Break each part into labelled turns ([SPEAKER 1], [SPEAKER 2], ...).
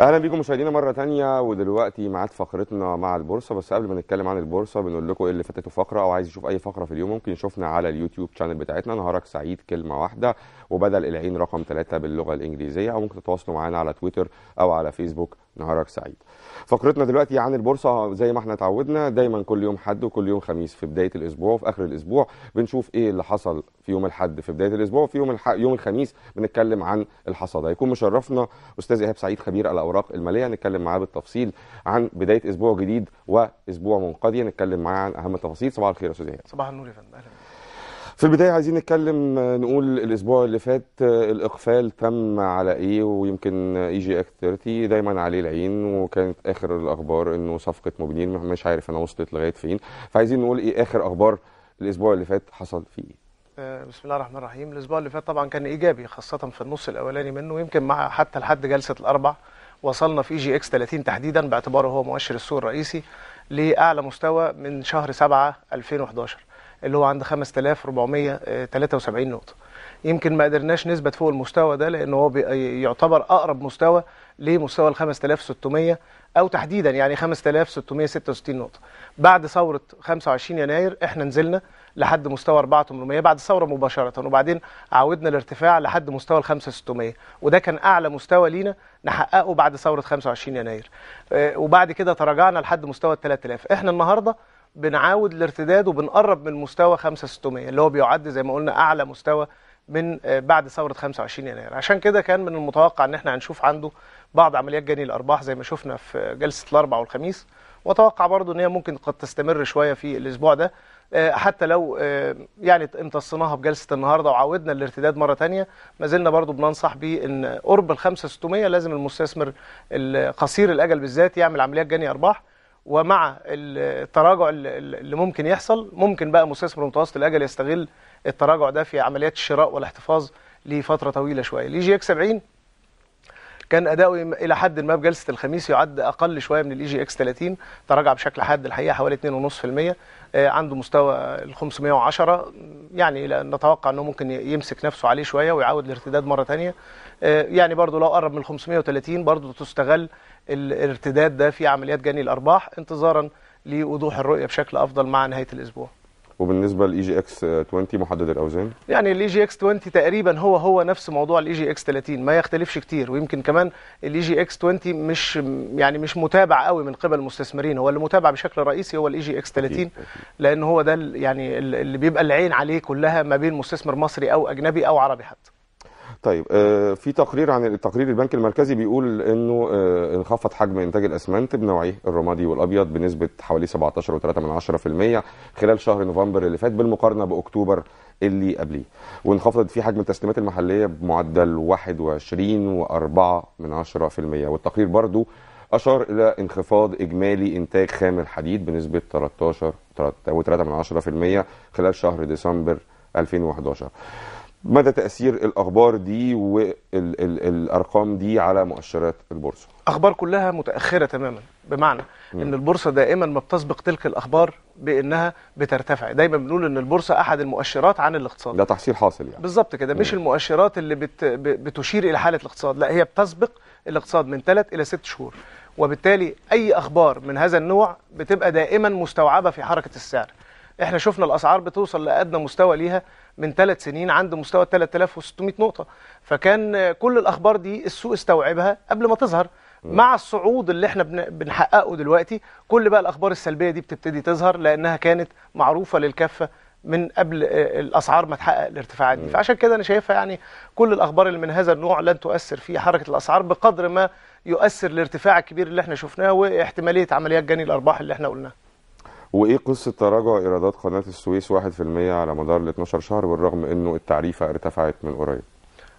[SPEAKER 1] اهلا بيكم مشاهدينا مره تانية ودلوقتي ميعاد فقرتنا مع البورصه بس قبل ما نتكلم عن البورصه بنقول لكم ايه اللي فاتته فقره او عايز يشوف اي فقره في اليوم ممكن يشوفنا على اليوتيوب شانل بتاعتنا نهارك سعيد كلمه واحده وبدل العين رقم ثلاثة باللغه الانجليزيه او ممكن تتواصلوا معانا على تويتر او على فيسبوك نهارك سعيد فقرتنا دلوقتي عن البورصه زي ما احنا اتعودنا دايما كل يوم حد وكل يوم خميس في بدايه الاسبوع وفي اخر الاسبوع بنشوف ايه اللي حصل في يوم الحد في بدايه الاسبوع وفي يوم الح... يوم الخميس بنتكلم عن الحصاد هيكون مشرفنا استاذ ايهاب سعيد خبير الاوراق الماليه هنتكلم معاه بالتفصيل عن بدايه اسبوع جديد واسبوع منقضي هنتكلم معاه عن اهم التفاصيل صباح الخير يا استاذ ايهاب
[SPEAKER 2] صباح النور يا فندم اهلا
[SPEAKER 1] في البداية عايزين نتكلم نقول الأسبوع اللي فات الإقفال تم على إيه ويمكن إي جي أكت 30 دايما عليه العين وكانت آخر الأخبار إنه صفقة موبينيل مش عارف أنا وصلت لغاية فين فعايزين نقول إيه آخر أخبار الأسبوع اللي فات حصل فيه
[SPEAKER 2] إيه. بسم الله الرحمن الرحيم الأسبوع اللي فات طبعا كان إيجابي خاصة في النص الأولاني منه يمكن مع حتى لحد جلسة الأربع وصلنا في إي جي إكس 30 تحديدا باعتباره هو مؤشر السوق الرئيسي لأعلى مستوى من شهر 7 2011 اللي هو عند 5473 آه، نقطه يمكن ما قدرناش نثبت فوق المستوى ده لان هو يعتبر اقرب مستوى لمستوى ال 5600 او تحديدا يعني 5666 نقطه بعد ثوره 25 يناير احنا نزلنا لحد مستوى 4800 بعد الثوره مباشره وبعدين عاودنا الارتفاع لحد مستوى ال 5600 وده كان اعلى مستوى لينا نحققه بعد ثوره 25 يناير آه، وبعد كده تراجعنا لحد مستوى ال 3000 احنا النهارده بنعاود الارتداد وبنقرب من مستوى 5600 اللي هو بيعد زي ما قلنا اعلى مستوى من آه، بعد ثوره 25 يناير عشان كده كان من المتوقع ان احنا هنشوف عنده بعض عمليات جني الارباح زي ما شفنا في جلسه الاربعاء والخميس واتوقع برضو ان هي ممكن قد تستمر شويه في الاسبوع ده آه، حتى لو آه، يعني امتصيناها بجلسه النهارده وعودنا الارتداد مره ثانيه ما زلنا برضه بننصح بان قرب ال 5600 لازم المستثمر القصير الاجل بالذات يعمل عمليات جني ارباح ومع التراجع اللي ممكن يحصل ممكن بقى مستثمر متوسط الاجل يستغل التراجع ده في عمليات الشراء والاحتفاظ لفتره طويله شويه الاي جي اكس 70 كان اداؤه الى حد ما في جلسه الخميس يعد اقل شويه من الاي جي اكس 30 تراجع بشكل حاد الحقيقه حوالي 2.5% آه، عنده مستوى ال 510 يعني نتوقع انه ممكن يمسك نفسه عليه شويه ويعود الارتداد مره ثانيه آه، يعني برضو لو قرب من 530 برضو تستغل الارتداد ده في عمليات جني الارباح انتظارا لوضوح الرؤيه بشكل افضل مع نهايه الاسبوع
[SPEAKER 1] وبالنسبه للاي جي اكس 20 محدد الاوزان
[SPEAKER 2] يعني الاي جي اكس 20 تقريبا هو هو نفس موضوع الاي جي اكس 30 ما يختلفش كتير ويمكن كمان الاي جي اكس 20 مش يعني مش متابع قوي من قبل المستثمرين هو اللي متابع بشكل رئيسي هو الاي جي اكس 30 لان هو ده يعني اللي بيبقى العين عليه كلها ما بين مستثمر مصري او اجنبي او عربي حتى
[SPEAKER 1] طيب آه، في تقرير عن تقرير البنك المركزي بيقول انه آه، انخفض حجم انتاج الاسمنت بنوعيه الرمادي والابيض بنسبه حوالي 17.3% خلال شهر نوفمبر اللي فات بالمقارنه باكتوبر اللي قبليه وانخفضت في حجم التسليمات المحليه بمعدل 21.4% والتقرير برضو اشار الى انخفاض اجمالي انتاج خام الحديد بنسبه 13.3% خلال شهر ديسمبر 2011 مدى تاثير الاخبار دي والارقام دي على مؤشرات البورصه
[SPEAKER 2] اخبار كلها متاخره تماما بمعنى م. ان البورصه دائما ما بتسبق تلك الاخبار بانها بترتفع دايما بنقول ان البورصه احد المؤشرات عن الاقتصاد ده
[SPEAKER 1] تحصيل حاصل يعني
[SPEAKER 2] بالظبط كده مش المؤشرات اللي بت... بتشير الى حاله الاقتصاد لا هي بتسبق الاقتصاد من 3 الى 6 شهور وبالتالي اي اخبار من هذا النوع بتبقى دائما مستوعبه في حركه السعر احنا شفنا الاسعار بتوصل لادنى مستوى ليها من ثلاث سنين عند مستوى 3600 نقطه فكان كل الاخبار دي السوق استوعبها قبل ما تظهر مع الصعود اللي احنا بنحققه دلوقتي كل بقى الاخبار السلبيه دي بتبتدي تظهر لانها كانت معروفه للكافه من قبل آه، الاسعار ما تحقق الارتفاعات دي فعشان كده انا شايفها يعني كل الاخبار اللي من هذا النوع لن تؤثر في حركه الاسعار بقدر ما يؤثر الارتفاع الكبير اللي احنا شفناه واحتماليه عمليات جني الارباح اللي احنا قلناها
[SPEAKER 1] وايه قصه تراجع ايرادات قناه السويس 1% على مدار ال 12 شهر بالرغم انه التعريفه ارتفعت من قريب؟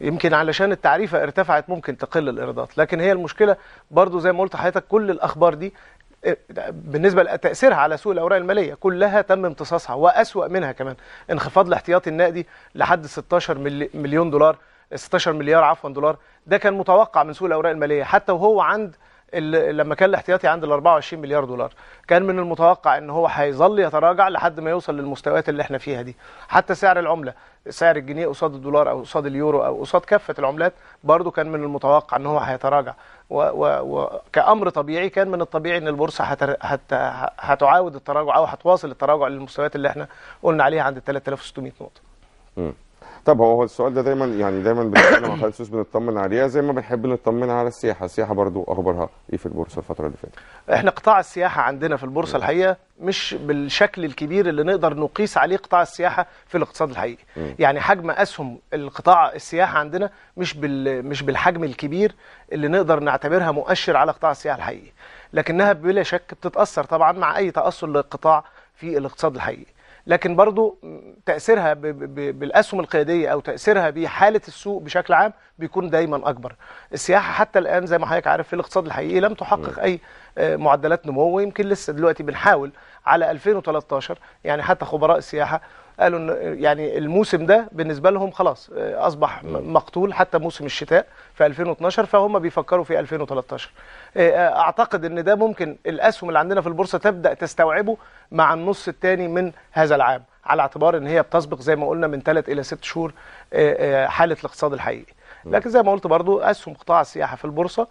[SPEAKER 2] يمكن علشان التعريفه ارتفعت ممكن تقل الايرادات لكن هي المشكله برضو زي ما قلت حضرتك كل الاخبار دي آه، بالنسبه لتاثيرها على سوق الاوراق الماليه كلها تم امتصاصها واسوا منها كمان انخفاض الاحتياطي النقدي لحد 16 مليون دولار 16 مليار عفوا دولار ده كان متوقع من سوق الاوراق الماليه حتى وهو عند لما كان الاحتياطي عند ال 24 مليار دولار كان من المتوقع ان هو هيظل يتراجع لحد ما يوصل للمستويات اللي احنا فيها دي حتى سعر العمله سعر الجنيه قصاد الدولار او قصاد اليورو او قصاد كافه العملات برضو كان من المتوقع ان هو هيتراجع وكامر طبيعي كان من الطبيعي ان البورصه هتعاود التراجع او هتواصل التراجع للمستويات اللي احنا قلنا عليها عند 3600 نقطه
[SPEAKER 1] طب هو السؤال ده دايما يعني دايما بنتكلم مع خالد بنطمن عليها زي ما بنحب نطمن على السياحه، السياحه برضو اخبارها ايه في البورصه الفتره اللي فاتت؟ احنا
[SPEAKER 2] قطاع السياحه عندنا في البورصه الحقيقه مش بالشكل الكبير اللي نقدر نقيس عليه قطاع السياحه في الاقتصاد الحقيقي، يعني حجم اسهم القطاع السياحه عندنا مش بال مش بالحجم الكبير اللي نقدر نعتبرها مؤشر على قطاع السياحه الحقيقي، لكنها بلا شك بتتاثر طبعا مع اي تاثر للقطاع في الاقتصاد الحقيقي. لكن برضو تأثيرها بالأسهم القيادية أو تأثيرها بحالة السوق بشكل عام بيكون دايما أكبر السياحة حتى الآن زي ما حضرتك عارف في الاقتصاد الحقيقي لم تحقق نعم. أي آه، معدلات نمو ويمكن لسه دلوقتي بنحاول على 2013 يعني حتى خبراء السياحه قالوا ان يعني الموسم ده بالنسبه لهم خلاص آه، اصبح مقتول حتى موسم الشتاء في 2012 فهم بيفكروا في 2013 آه، آه، اعتقد ان ده ممكن الاسهم اللي عندنا في البورصه تبدا تستوعبه مع النص الثاني من هذا العام على اعتبار ان هي بتسبق زي ما قلنا من 3 الى 6 شهور حاله الاقتصاد الحقيقي لكن زي ما قلت برضو اسهم قطاع السياحه في البورصه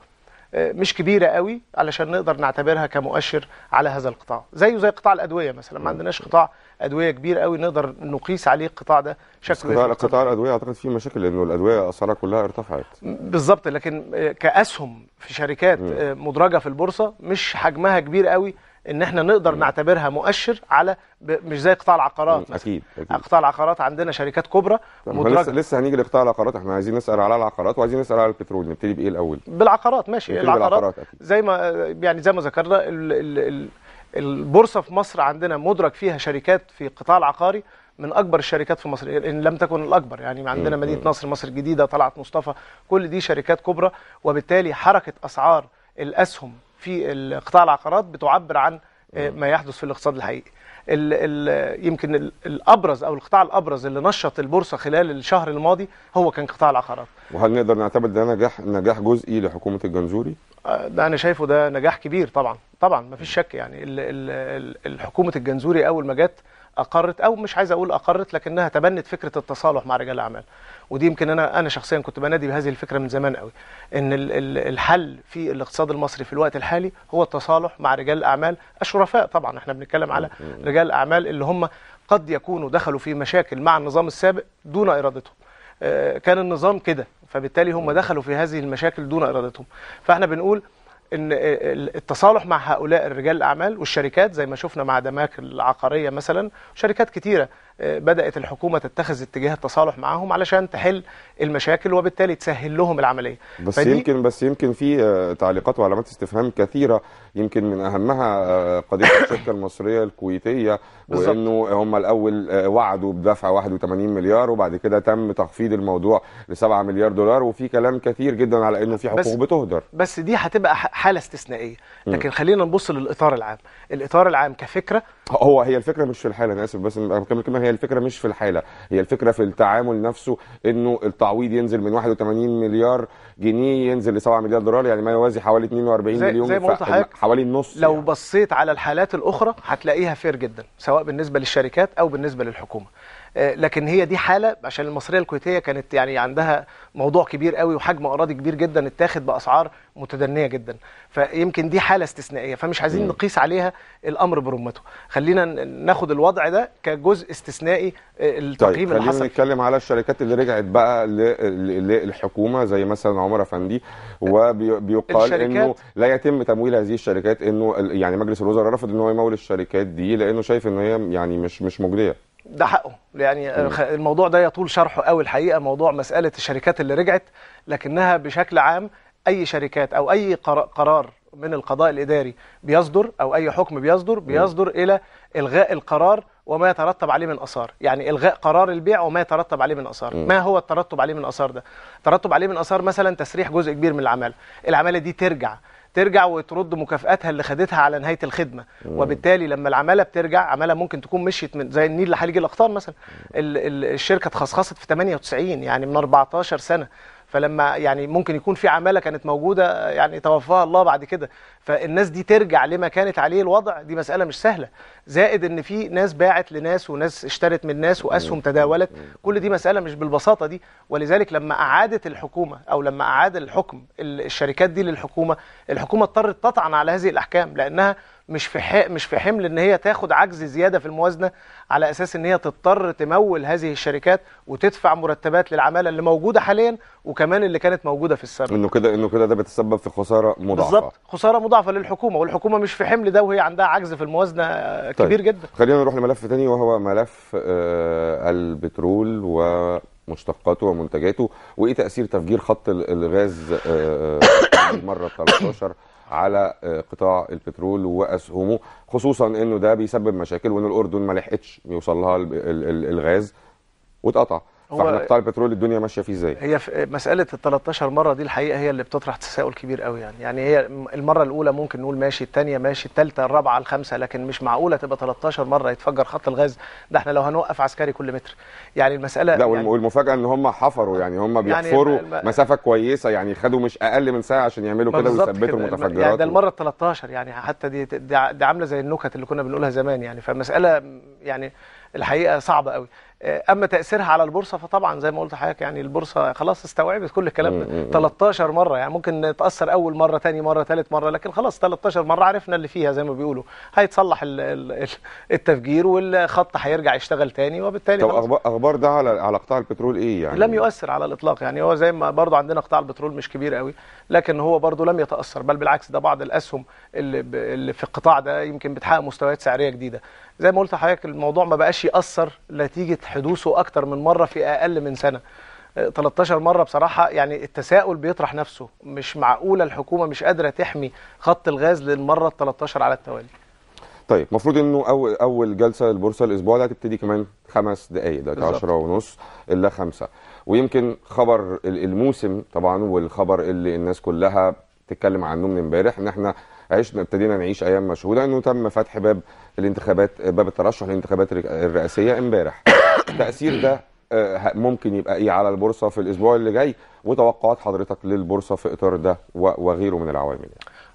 [SPEAKER 2] آه، مش كبيره قوي علشان نقدر نعتبرها كمؤشر على هذا القطاع زيه زي قطاع الادويه مثلا ما عندناش قطاع ادويه كبير قوي نقدر نقيس عليه القطاع ده شكله قطاع قطاع
[SPEAKER 1] الادويه اعتقد فيه مشاكل لانه الادويه اسعارها كلها ارتفعت
[SPEAKER 2] بالظبط لكن كاسهم في شركات م. آه، مدرجه في البورصه مش حجمها كبير قوي ان احنا نقدر مم. نعتبرها مؤشر على ب... مش زي قطاع العقارات مثلا اكيد, أكيد. قطاع العقارات عندنا شركات كبرى مدرجة لسه,
[SPEAKER 1] لسه هنيجي لقطاع العقارات احنا عايزين نسال على العقارات وعايزين نسال على البترول نبتدي بايه الاول
[SPEAKER 2] بالعقارات ماشي العقارات بالعقارات زي ما يعني زي ما ذكرنا ال... ال... ال... البورصه في مصر عندنا مدرج فيها شركات في القطاع العقاري من اكبر الشركات في مصر ان لم تكن الاكبر يعني عندنا مدينه نصر مصر الجديده طلعت مصطفى كل دي شركات كبرى وبالتالي حركه اسعار الاسهم في القطاع العقارات بتعبر عن آه، ما يحدث في الاقتصاد الحقيقي ال ال يمكن الـ الابرز او القطاع الابرز اللي نشط البورصه خلال الشهر الماضي هو كان قطاع العقارات.
[SPEAKER 1] وهل نقدر نعتبر ده نجاح نجاح جزئي لحكومه الجنزوري؟
[SPEAKER 2] آه، ده انا شايفه ده نجاح كبير طبعا طبعا ما فيش شك يعني ال ال ال الحكومه الجنزوري اول ما جت اقرت او مش عايز اقول اقرت لكنها تبنت فكره التصالح مع رجال الاعمال ودي يمكن انا انا شخصيا كنت بنادي بهذه الفكره من زمان قوي ان الحل في الاقتصاد المصري في الوقت الحالي هو التصالح مع رجال الاعمال الشرفاء طبعا احنا بنتكلم على رجال الاعمال اللي هم قد يكونوا دخلوا في مشاكل مع النظام السابق دون ارادتهم آه، كان النظام كده فبالتالي هم دخلوا في هذه المشاكل دون ارادتهم فاحنا بنقول ان التصالح مع هؤلاء الرجال الاعمال والشركات زي ما شفنا مع دماك العقاريه مثلا شركات كتيره آه، بدات الحكومه تتخذ اتجاه التصالح معاهم علشان تحل المشاكل وبالتالي تسهل لهم العمليه بس يمكن
[SPEAKER 1] بس يمكن في آه، تعليقات وعلامات استفهام كثيره يمكن من اهمها آه، قضيه الشركه المصريه الكويتيه وانه هم الاول آه، وعدوا بدفع 81 مليار وبعد كده تم تخفيض الموضوع ل 7 مليار دولار وفي كلام كثير جدا على انه في حقوق بتهدر
[SPEAKER 2] بس دي هتبقى حاله استثنائيه لكن خلينا نبص للاطار العام الاطار العام كفكره
[SPEAKER 1] هو هي الفكره مش في الحاله انا اسف بس اكمل هي الفكره مش في الحاله هي الفكره في التعامل نفسه انه التعويض ينزل من 81 مليار جنيه ينزل ل 7 مليار دولار يعني ما يوازي حوالي 42 زي مليون زي ما قلت حضرتك حوالي النص لو
[SPEAKER 2] يعني. بصيت على الحالات الاخرى هتلاقيها فير جدا سواء بالنسبه للشركات او بالنسبه للحكومه آه، لكن هي دي حاله عشان المصريه الكويتيه كانت يعني عندها موضوع كبير قوي وحجم اراضي كبير جدا اتاخد باسعار متدنيه جدا فيمكن دي حاله استثنائيه فمش عايزين نقيس عليها الامر برمته خلينا ناخد الوضع ده كجزء استثنائي آه، التقييم طيب اللي حصل نتكلم
[SPEAKER 1] على الشركات اللي رجعت بقى للحكومه زي مثلا عمر افندي وبيقال انه لا يتم تمويل هذه الشركات انه يعني مجلس الوزراء رفض ان هو يمول الشركات دي لانه شايف ان هي يعني مش مش مجديه
[SPEAKER 2] ده حقه يعني الموضوع ده يطول شرحه قوي الحقيقه موضوع مساله الشركات اللي رجعت لكنها بشكل عام اي شركات او اي قرار من القضاء الاداري بيصدر او اي حكم بيصدر بيصدر الى الغاء القرار وما يترتب عليه من اثار يعني الغاء قرار البيع وما يترتب عليه من اثار ما هو الترتب عليه من اثار ده ترتب عليه من اثار مثلا تسريح جزء كبير من العماله العماله دي ترجع ترجع وترد مكافاتها اللي خدتها على نهايه الخدمه وبالتالي لما العماله بترجع عماله ممكن تكون مشيت من زي النيل لحليج الاقطار مثلا الشركه اتخصخصت في 98 يعني من 14 سنه فلما يعني ممكن يكون في عماله كانت موجوده يعني توفاها الله بعد كده فالناس دي ترجع لما كانت عليه الوضع دي مساله مش سهله زائد ان في ناس باعت لناس وناس اشترت من ناس واسهم تداولت كل دي مساله مش بالبساطه دي ولذلك لما اعادت الحكومه او لما اعاد الحكم الشركات دي للحكومه الحكومه اضطرت تطعن على هذه الاحكام لانها مش في مش في حمل ان هي تاخد عجز زياده في الموازنه على اساس ان هي تضطر تمول هذه الشركات وتدفع مرتبات للعماله اللي موجوده حاليا وكمان اللي كانت موجوده في السابق
[SPEAKER 1] انه كده انه كده ده بيتسبب في خساره مضاعفه بالظبط
[SPEAKER 2] خساره مضاعفه للحكومه والحكومه مش في حمل ده وهي عندها عجز في الموازنه آه، طيب. كبير
[SPEAKER 1] جدا خلينا نروح لملف تاني وهو ملف آه البترول و مشتقاته ومنتجاته وايه تاثير تفجير خط الغاز المره آه، آه، 13 على آه، قطاع البترول واسهمه خصوصا انه ده بيسبب مشاكل وان الاردن ما لحقتش يوصل لها الغاز واتقطع هو قطاع البترول الدنيا ماشيه فيه ازاي؟
[SPEAKER 2] هي في مساله ال 13 مره دي الحقيقه هي اللي بتطرح تساؤل كبير قوي يعني، يعني هي المره الاولى ممكن نقول ماشي، الثانيه ماشي، الثالثه، الرابعه، الخامسه، لكن مش معقوله تبقى 13 مره يتفجر خط الغاز، ده احنا لو هنوقف عسكري كل متر. يعني المساله لا يعني
[SPEAKER 1] والمفاجاه ان هم حفروا يعني هم يعني بيحفروا يعني مسافه كويسه يعني خدوا مش اقل من ساعه عشان يعملوا كده ويثبتوا المتفجرات يعني ده المره
[SPEAKER 2] ال 13 يعني حتى دي دي عامله زي النكت اللي كنا بنقولها زمان يعني فمساله يعني الحقيقه صعبه قوي آه، اما تاثيرها على البورصه فطبعا زي ما قلت لحضرتك يعني البورصه خلاص استوعبت كل الكلام ده 13 مره يعني ممكن نتاثر اول مره ثاني مره ثالث مره لكن خلاص 13 مره عرفنا اللي فيها زي ما بيقولوا هيتصلح التفجير والخط هيرجع يشتغل ثاني وبالتالي طب
[SPEAKER 1] اخبار ده على على قطاع البترول ايه
[SPEAKER 2] يعني لم يؤثر على الاطلاق يعني هو زي ما برضو عندنا قطاع البترول مش كبير قوي لكن هو برضو لم يتاثر بل بالعكس ده بعض الاسهم اللي, اللي في القطاع ده يمكن بتحقق مستويات سعريه جديده زي ما قلت لحضرتك الموضوع ما بقاش ياثر نتيجه حدوثه اكتر من مره في اقل من سنه 13 آه، مره بصراحه يعني التساؤل بيطرح نفسه مش معقوله الحكومه مش قادره تحمي خط الغاز للمره ال 13 على التوالي
[SPEAKER 1] طيب المفروض انه اول اول جلسه للبورصه الاسبوع ده هتبتدي كمان خمس دقائق ده 10 ونص الا خمسة ويمكن خبر الموسم طبعا والخبر اللي الناس كلها تتكلم عنه من امبارح ان احنا عشنا ابتدينا نعيش ايام مشهوده انه تم فتح باب الانتخابات باب الترشح للانتخابات الرئاسيه امبارح تاثير ده آه، ممكن يبقى ايه على البورصه في الاسبوع اللي جاي وتوقعات حضرتك للبورصه في اطار ده وغيره من العوامل يعني.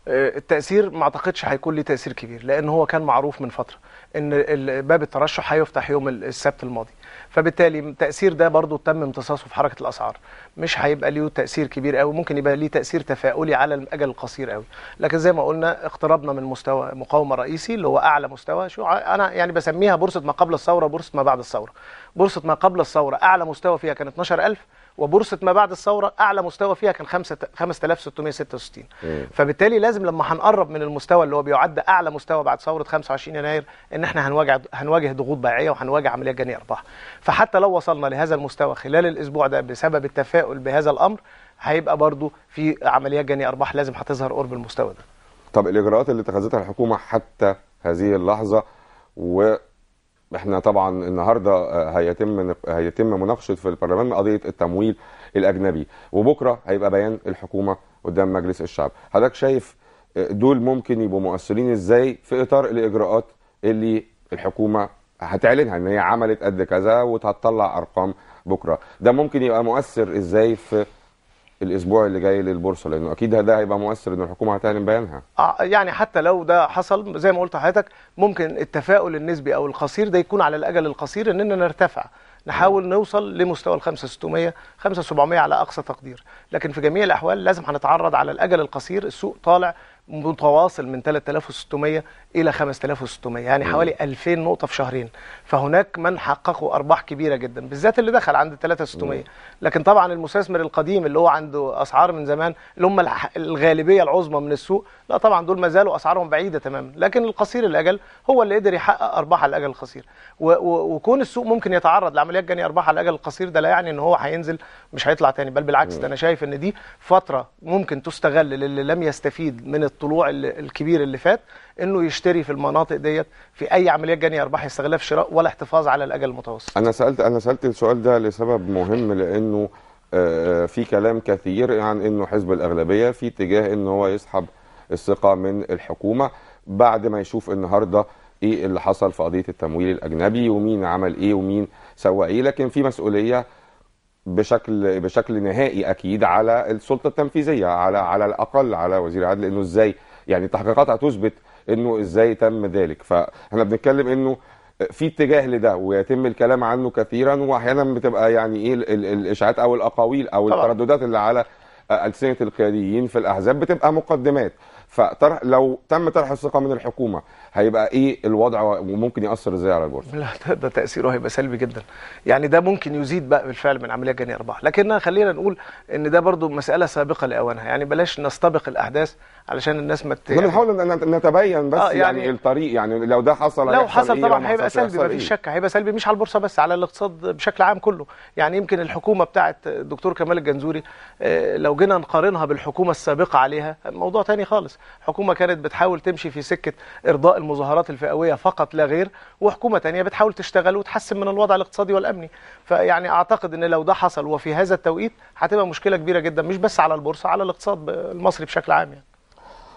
[SPEAKER 2] آه، التاثير ما اعتقدش هيكون له تاثير كبير لان هو كان معروف من فتره ان باب الترشح هيفتح يوم السبت الماضي فبالتالي تاثير ده برضو تم امتصاصه في حركه الاسعار مش هيبقى ليه تاثير كبير قوي ممكن يبقى ليه تاثير تفاؤلي على الاجل القصير قوي لكن زي ما قلنا اقتربنا من مستوى مقاومه رئيسي اللي هو اعلى مستوى شو انا يعني بسميها بورصه ما قبل الثوره بورصه ما بعد الثوره بورصه ما قبل الثوره اعلى مستوى فيها كان 12000 وبورصه ما بعد الثوره اعلى مستوى فيها كان 5666 فبالتالي لازم لما هنقرب من المستوى اللي هو بيعد اعلى مستوى بعد ثوره 25 يناير ان احنا هنواجه هنواجه ضغوط بيعيه وهنواجه عمليه جني ارباح فحتى لو وصلنا لهذا المستوى خلال الاسبوع ده بسبب التفاؤل بهذا الامر هيبقى برضو في عمليه جني ارباح لازم هتظهر قرب المستوى ده
[SPEAKER 1] طب الاجراءات اللي اتخذتها الحكومه حتى هذه اللحظه و احنا طبعا النهارده آه، هيتم هيتم مناقشه في البرلمان قضيه التمويل الاجنبي وبكره هيبقى بيان الحكومه قدام مجلس الشعب حضرتك شايف آه، دول ممكن يبقوا مؤثرين ازاي في اطار الاجراءات اللي الحكومه هتعلنها ان هي عملت قد كذا وهتطلع ارقام بكره ده ممكن يبقى مؤثر ازاي في الاسبوع اللي جاي للبورصه لانه اكيد ده هيبقى مؤثر ان الحكومه هتعلن بيانها
[SPEAKER 2] آه، يعني حتى لو ده حصل زي ما قلت لحضرتك ممكن التفاؤل النسبي او القصير ده يكون على الاجل القصير اننا نرتفع نحاول نوصل لمستوى ال 5600 5700 على اقصى تقدير لكن في جميع الاحوال لازم هنتعرض على الاجل القصير السوق طالع متواصل من 3600 الى 5600 يعني حوالي 2000 نقطه في شهرين فهناك من حققوا ارباح كبيره جدا بالذات اللي دخل عند 3600 لكن طبعا المستثمر القديم اللي هو عنده اسعار من زمان اللي هم الغالبيه العظمى من السوق لا طبعا دول ما زالوا اسعارهم بعيده تماما لكن القصير الاجل هو اللي قدر يحقق ارباح على الاجل القصير وكون السوق ممكن يتعرض لعمليه العمليه الجانيه ارباح على الاجل القصير ده لا يعني ان هو هينزل مش هيطلع تاني بل بالعكس ده انا شايف ان دي فتره ممكن تستغل للي لم يستفيد من الطلوع الكبير اللي فات انه يشتري في المناطق ديت في اي عمليه جانيه ارباح يستغلها في شراء ولا احتفاظ على الاجل المتوسط
[SPEAKER 1] انا سالت انا سالت السؤال ده لسبب مهم لانه آه، آه، في كلام كثير عن انه حزب الاغلبيه في اتجاه ان هو يسحب الثقه من الحكومه بعد ما يشوف النهارده ايه اللي حصل في قضيه التمويل الاجنبي ومين عمل ايه ومين سواقيه لكن في مسؤوليه بشكل بشكل نهائي اكيد على السلطه التنفيذيه على على الاقل على وزير العدل انه ازاي يعني التحقيقات هتثبت انه ازاي تم ذلك فاحنا بنتكلم انه في اتجاه لده ويتم الكلام عنه كثيرا واحيانا بتبقى يعني ايه الاشاعات او الاقاويل او الترددات اللي على السنه القياديين في الاحزاب بتبقى مقدمات فطرح لو تم طرح الثقه من الحكومه هيبقى ايه الوضع وممكن ياثر ازاي على البورصه؟
[SPEAKER 2] لا ده, ده تاثيره هيبقى سلبي جدا يعني ده ممكن يزيد بقى بالفعل من عمليه جني ارباح لكن خلينا نقول ان ده برضو مساله سابقه لاوانها يعني بلاش نستبق الاحداث علشان الناس ما يعني بنحاول نتبين بس آه يعني, يعني الطريق يعني لو ده حصل لو حصل إيه طبعا هيبقى سلبي مفيش إيه؟ شك هيبقى سلبي مش على البورصه بس على الاقتصاد بشكل عام كله يعني يمكن الحكومه بتاعه الدكتور كمال الجنزوري آه، لو جينا نقارنها بالحكومه السابقه عليها موضوع تاني خالص حكومه كانت بتحاول تمشي في سكه ارضاء المظاهرات الفئويه فقط لا غير وحكومه تانية بتحاول تشتغل وتحسن من الوضع الاقتصادي والامني فيعني اعتقد ان لو ده حصل وفي هذا التوقيت هتبقى مشكله كبيره جدا مش بس على البورصه على الاقتصاد المصري بشكل عام يعني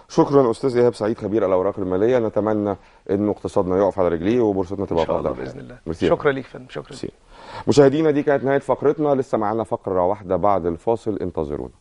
[SPEAKER 1] شكرا استاذ ايهاب سعيد خبير الاوراق الماليه نتمنى ان اقتصادنا يقف على رجليه وبورصتنا تبقى قادره باذن الله مرسي شكرا ليك فندم شكرا مرسي. مشاهدينا دي كانت نهايه فقرتنا لسه معانا فقره واحده بعد الفاصل انتظرونا